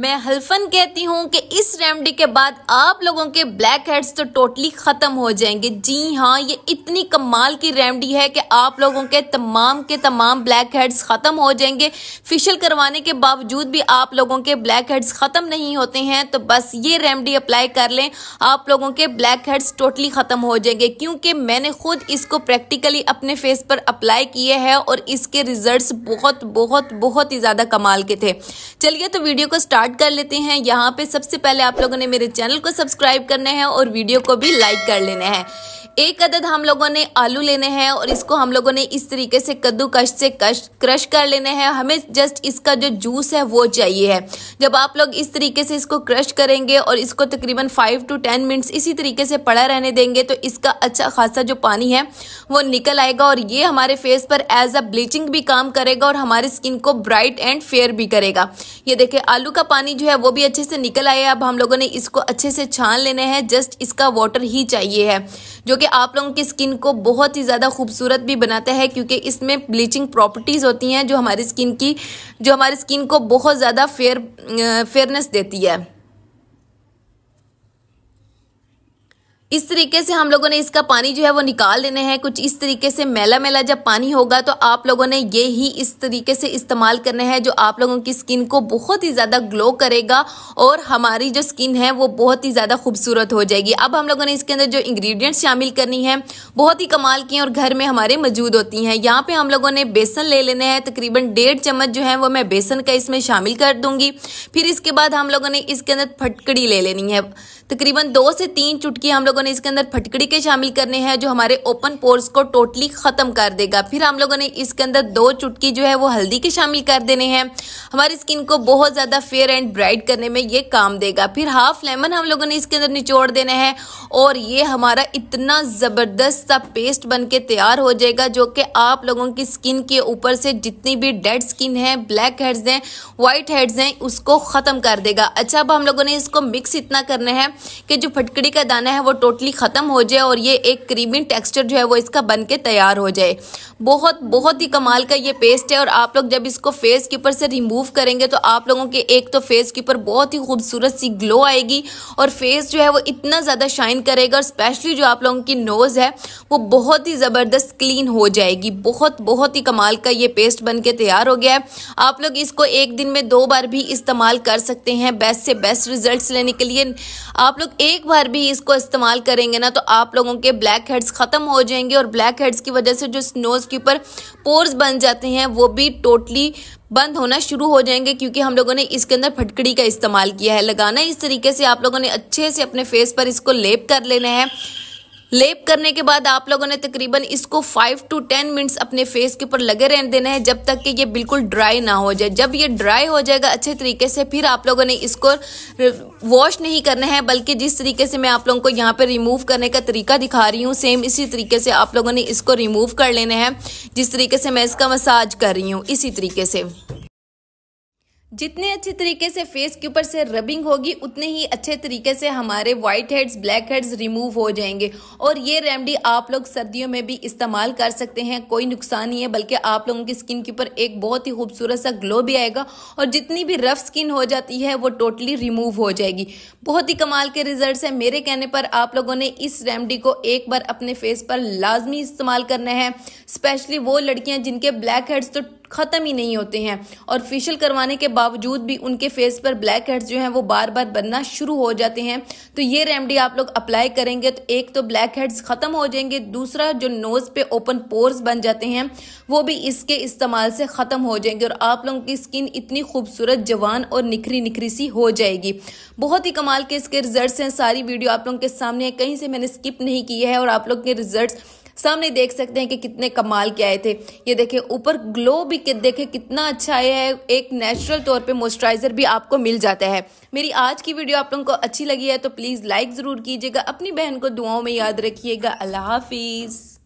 मैं हल्फन कहती हूँ कि इस रेमडी के बाद आप लोगों के ब्लैक हेड्स तो टोटली ख़त्म हो जाएंगे जी हाँ ये इतनी कमाल की रेमडी है कि आप लोगों के तमाम के तमाम ब्लैक हेड्स ख़त्म हो जाएंगे फिशल करवाने के बावजूद भी आप लोगों के ब्लैक हेड्स ख़त्म नहीं होते हैं तो बस ये रेमडी अप्लाई कर लें आप लोगों के ब्लैक हेड्स टोटली ख़त्म हो जाएंगे क्योंकि मैंने खुद इसको प्रैक्टिकली अपने फेस पर अप्लाई किए है और इसके रिजल्ट बहुत बहुत बहुत ही ज़्यादा कमाल के थे चलिए तो वीडियो को स्टार्ट स्टार्ट कर लेते हैं यहाँ पे सबसे पहले आप लोगों ने मेरे चैनल को सब्सक्राइब करना है और वीडियो को भी लाइक कर लेना है एक अदद हम लोगों ने आलू लेने हैं और इसको हम लोगों ने इस तरीके से कद्दूकश से कश क्रश कर लेने हैं हमें जस्ट इसका जो जूस है वो चाहिए है जब आप लोग इस तरीके से इसको क्रश करेंगे और इसको तकरीबन फाइव टू टेन मिनट्स इसी तरीके से पड़ा रहने देंगे तो इसका अच्छा खासा जो पानी है वो निकल आएगा और ये हमारे फेस पर एज अ ब्लीचिंग भी काम करेगा और हमारे स्किन को ब्राइट एंड फेयर भी करेगा ये देखे आलू का पानी जो है वो भी अच्छे से निकल आया अब हम लोगों ने इसको अच्छे से छान लेने हैं जस्ट इसका वाटर ही चाहिए है जो कि आप लोगों की स्किन को बहुत ही ज़्यादा खूबसूरत भी बनाता है क्योंकि इसमें ब्लीचिंग प्रॉपर्टीज़ होती हैं जो हमारी स्किन की जो हमारी स्किन को बहुत ज़्यादा फेयर फेयरनेस देती है इस तरीके से हम लोगों ने इसका पानी जो है वो निकाल लेना है कुछ इस तरीके से मेला मेला जब पानी होगा तो आप लोगों ने ये ही इस तरीके से इस्तेमाल करना है जो आप लोगों की स्किन को बहुत ही ज़्यादा ग्लो करेगा और हमारी जो स्किन है वो बहुत ही ज़्यादा खूबसूरत हो जाएगी अब हम लोगों ने इसके अंदर जो इंग्रीडियंट शामिल करनी है बहुत ही कमाल की और घर में हमारे मौजूद होती है यहाँ पे हम लोगों ने बेसन ले लेने हैं तकरीबन डेढ़ चम्मच जो है वो मैं बेसन का इसमें शामिल कर दूंगी फिर इसके बाद हम लोगों ने इसके अंदर फटकड़ी ले लेनी है तकरीबन दो से तीन चुटकी हम लोग लोगों ने इसके अंदर फटकड़ी के शामिल करने हैं जो हमारे ओपन पोर्स को टोटली खत्म कर देगा फिर हम लोगों ने इसके अंदर दो चुटकी जो है वो हल्दी के शामिल कर देने हैं हमारी स्किन को बहुत ज़्यादा फेयर एंड ब्राइट करने में ये काम देगा फिर हाफ लेमन हम लोगों ने इसके अंदर निचोड़ देना है और ये हमारा इतना ज़बरदस्त सा पेस्ट बन के तैयार हो जाएगा जो कि आप लोगों की स्किन के ऊपर से जितनी भी डेड स्किन है ब्लैक हेड्स हैं व्हाइट हेड्स हैं उसको ख़त्म कर देगा अच्छा अब हम लोगों ने इसको मिक्स इतना करना है कि जो फटकड़ी का दाना है वो टोटली ख़त्म हो जाए और ये एक क्रीमी टेक्सचर जो है वो इसका बन के तैयार हो जाए बहुत बहुत ही कमाल का ये पेस्ट है और आप लोग जब इसको फेस के ऊपर से रिमूव करेंगे तो आप लोगों के एक तो फेस के ऊपर बहुत ही खूबसूरत सी ग्लो आएगी और फेस जो है वो इतना ज़्यादा शाइन करेगा और स्पेशली जो आप लोगों की नोज़ है वो बहुत ही ज़बरदस्त क्लीन हो जाएगी बहुत बहुत ही कमाल का ये पेस्ट बन के तैयार हो गया है आप लोग इसको एक दिन में दो बार भी इस्तेमाल कर सकते हैं बेस्ट से बेस्ट रिजल्ट लेने के लिए आप लोग एक बार भी इसको इस्तेमाल इस्तेमाल करेंगे ना तो आप लोगों के ब्लैक हेड्स ख़त्म हो जाएंगे और ब्लैक हेड्स की वजह से जो नोज़ के ऊपर पोर्स बन जाते हैं वो भी टोटली बंद होना शुरू हो जाएंगे क्योंकि हम लोगों ने इसके अंदर फटकड़ी का इस्तेमाल किया है लगाना इस तरीके से आप लोगों ने अच्छे से अपने फेस पर इसको लेप कर लेना है लेप करने के बाद आप लोगों ने तकरीबन इसको फाइव टू टेन मिनट्स अपने फेस के ऊपर लगे रहने देना है जब तक कि ये बिल्कुल ड्राई ना हो जाए जब ये ड्राई हो जाएगा अच्छे तरीके से फिर आप लोगों ने इसको वॉश नहीं करना है बल्कि जिस तरीके से मैं आप लोगों को यहाँ पे रिमूव करने का तरीका दिखा रही हूँ सेम इसी तरीके से आप लोगों ने इसको रिमूव कर लेना है जिस तरीके से मैं इसका मसाज कर रही हूँ इसी तरीके से जितने अच्छे तरीके से फेस के ऊपर से रबिंग होगी उतने ही अच्छे तरीके से हमारे whiteheads blackheads remove हो जाएंगे और ये रेमडी आप लोग सर्दियों में भी इस्तेमाल कर सकते हैं कोई नुकसान नहीं है बल्कि आप लोगों की स्किन के ऊपर एक बहुत ही खूबसूरत सा ग्लो भी आएगा और जितनी भी रफ स्किन हो जाती है वो टोटली रिमूव हो जाएगी बहुत ही कमाल के रिजल्ट है मेरे कहने पर आप लोगों ने इस रेमडी को एक बार अपने फेस पर लाजमी इस्तेमाल करना है स्पेशली वो लड़कियाँ जिनके ब्लैक हेड्स तो ख़त्म ही नहीं होते हैं और फेशियल करवाने के बावजूद भी उनके फेस पर ब्लैक हेड्स जो हैं वो बार बार बनना शुरू हो जाते हैं तो ये रेमडी आप लोग अप्लाई करेंगे तो एक तो ब्लैक हेड्स ख़त्म हो जाएंगे दूसरा जो नोज़ पे ओपन पोर्स बन जाते हैं वो भी इसके इस्तेमाल से ख़त्म हो जाएंगे और आप लोगों की स्किन इतनी खूबसूरत जवान और निखरी निखरी सी हो जाएगी बहुत ही कमाल के इसके रिजल्ट हैं सारी वीडियो आप लोगों के सामने कहीं से मैंने स्किप नहीं की है और आप लोग के रिजल्ट सामने देख सकते हैं कि कितने कमाल के आए थे ये देखें ऊपर ग्लो भी देखें कितना अच्छा आया है एक नेचुरल तौर पर मॉइस्चराइज़र भी आपको मिल जाता है मेरी आज की वीडियो आप लोगों को अच्छी लगी है तो प्लीज़ लाइक ज़रूर कीजिएगा अपनी बहन को दुआओं में याद रखिएगा अल्लाह हाफिज़